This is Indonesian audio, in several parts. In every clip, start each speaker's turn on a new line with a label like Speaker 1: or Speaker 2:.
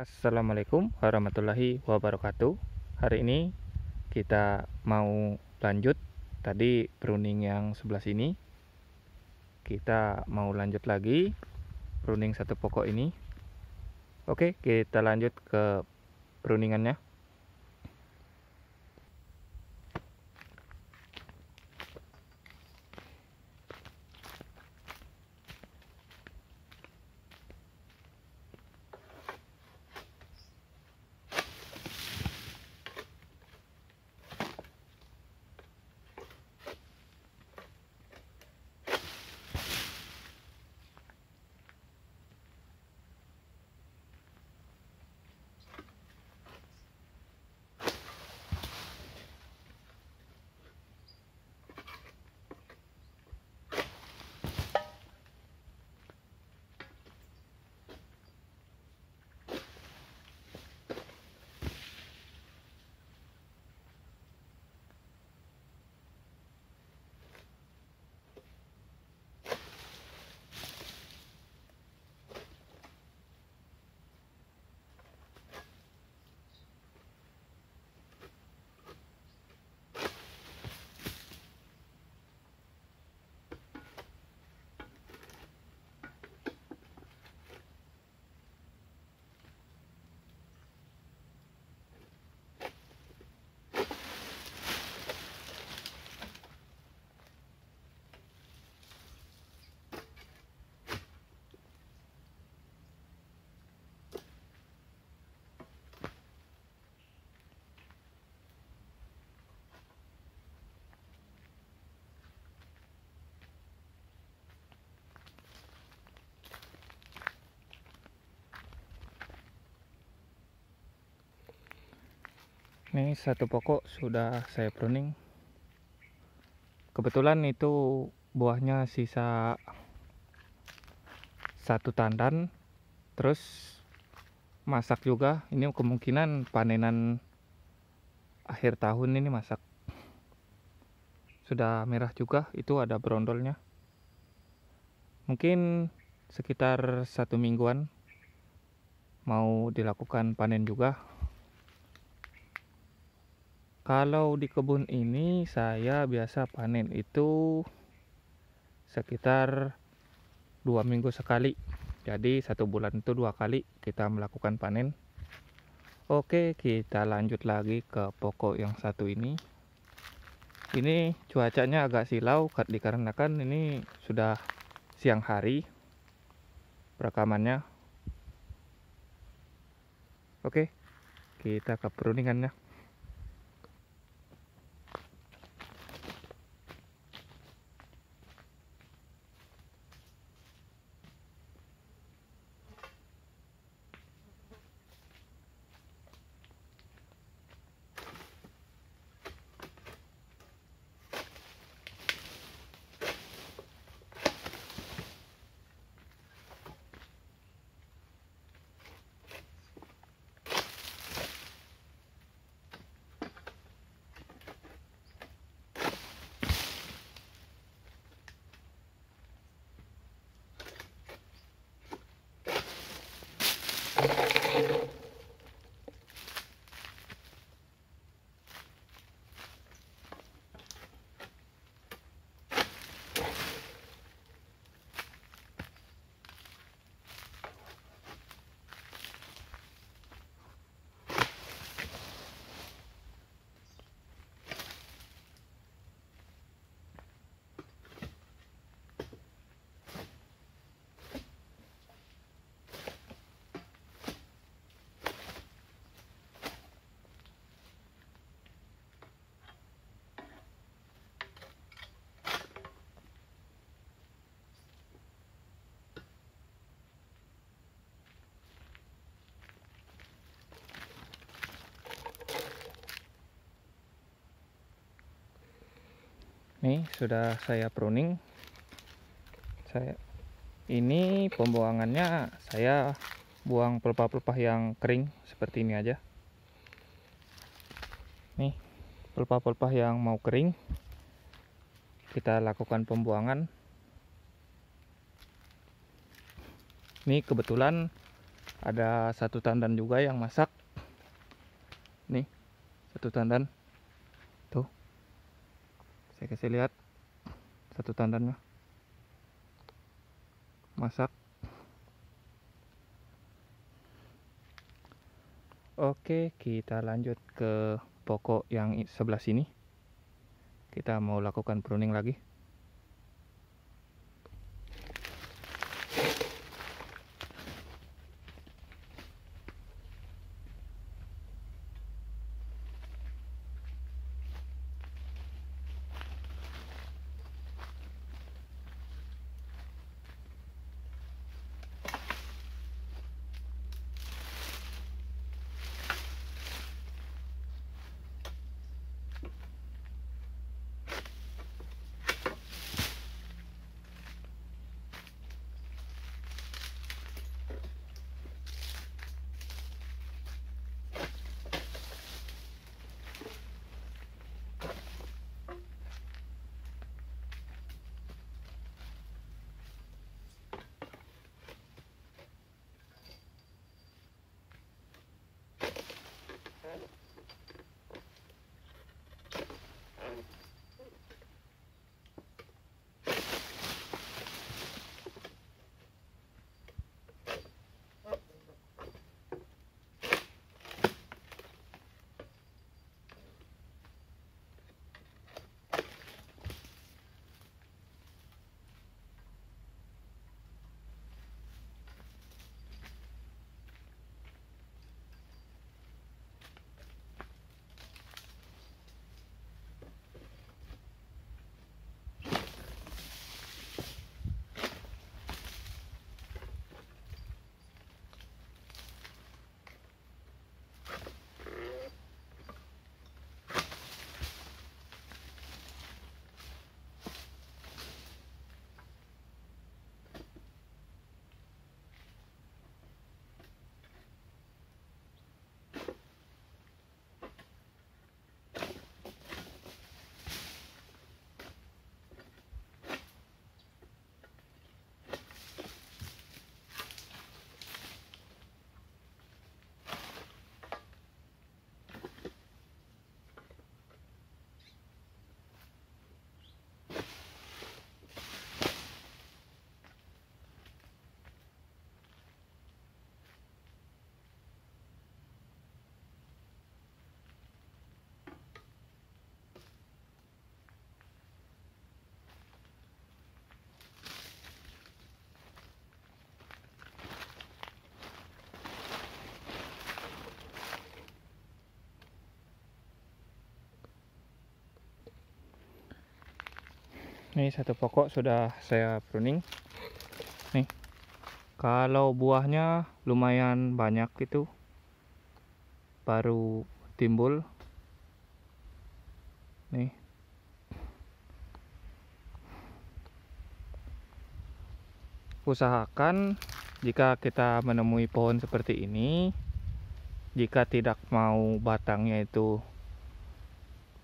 Speaker 1: Assalamualaikum warahmatullahi wabarakatuh Hari ini kita mau lanjut Tadi pruning yang sebelah sini Kita mau lanjut lagi Pruning satu pokok ini Oke kita lanjut ke pruningannya ini satu pokok sudah saya pruning kebetulan itu buahnya sisa satu tandan terus masak juga ini kemungkinan panenan akhir tahun ini masak sudah merah juga itu ada brondolnya. mungkin sekitar satu mingguan mau dilakukan panen juga kalau di kebun ini saya biasa panen itu sekitar dua minggu sekali jadi satu bulan itu dua kali kita melakukan panen oke kita lanjut lagi ke pokok yang satu ini ini cuacanya agak silau dikarenakan ini sudah siang hari Perekamannya. oke kita ke perundingannya nih sudah saya pruning saya ini pembuangannya saya buang pelepah-pelepah yang kering seperti ini aja nih pelepah-pelepah yang mau kering kita lakukan pembuangan ini kebetulan ada satu tandan juga yang masak nih satu tandan saya kasih lihat satu tandannya masak oke kita lanjut ke pokok yang sebelah sini kita mau lakukan pruning lagi Ini satu pokok sudah saya pruning. Nih. Kalau buahnya lumayan banyak itu baru timbul. Nih. Usahakan jika kita menemui pohon seperti ini, jika tidak mau batangnya itu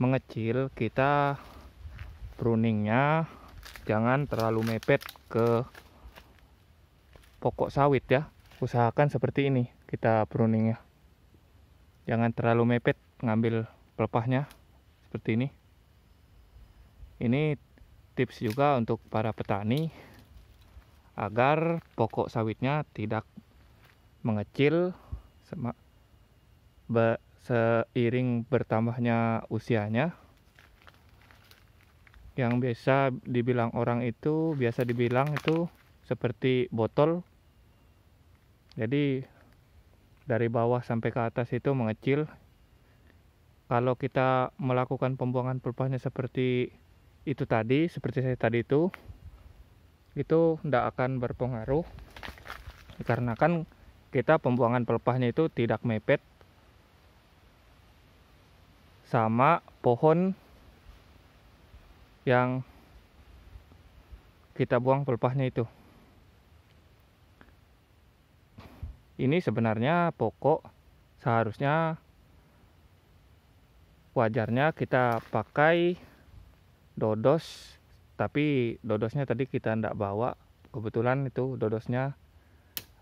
Speaker 1: mengecil, kita pruningnya jangan terlalu mepet ke pokok sawit ya usahakan seperti ini kita pruningnya jangan terlalu mepet ngambil pelepahnya seperti ini ini tips juga untuk para petani agar pokok sawitnya tidak mengecil seiring bertambahnya usianya yang biasa dibilang orang itu biasa dibilang itu seperti botol jadi dari bawah sampai ke atas itu mengecil kalau kita melakukan pembuangan pulpanya seperti itu tadi seperti saya tadi itu itu tidak akan berpengaruh karena kan kita pembuangan pelepahnya itu tidak mepet sama pohon yang kita buang pelepahnya itu ini sebenarnya pokok seharusnya wajarnya kita pakai dodos tapi dodosnya tadi kita tidak bawa kebetulan itu dodosnya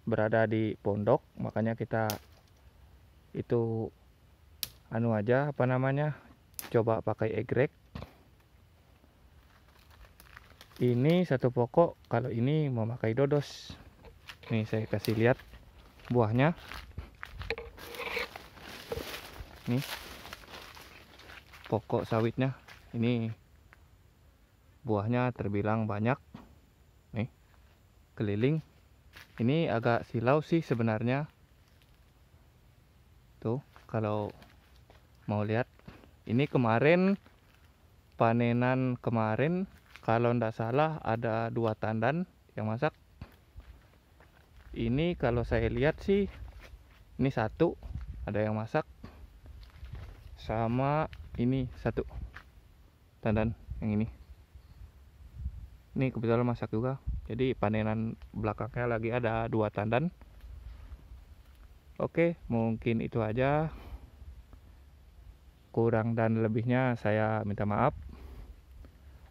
Speaker 1: berada di pondok makanya kita itu anu aja apa namanya coba pakai egrek ini satu pokok kalau ini memakai dodos nih saya kasih lihat buahnya nih pokok sawitnya ini buahnya terbilang banyak nih keliling ini agak silau sih sebenarnya tuh kalau mau lihat ini kemarin panenan kemarin kalau tidak salah ada dua tandan yang masak ini kalau saya lihat sih ini satu ada yang masak sama ini satu tandan yang ini ini kebetulan masak juga jadi panenan belakangnya lagi ada dua tandan oke mungkin itu aja kurang dan lebihnya saya minta maaf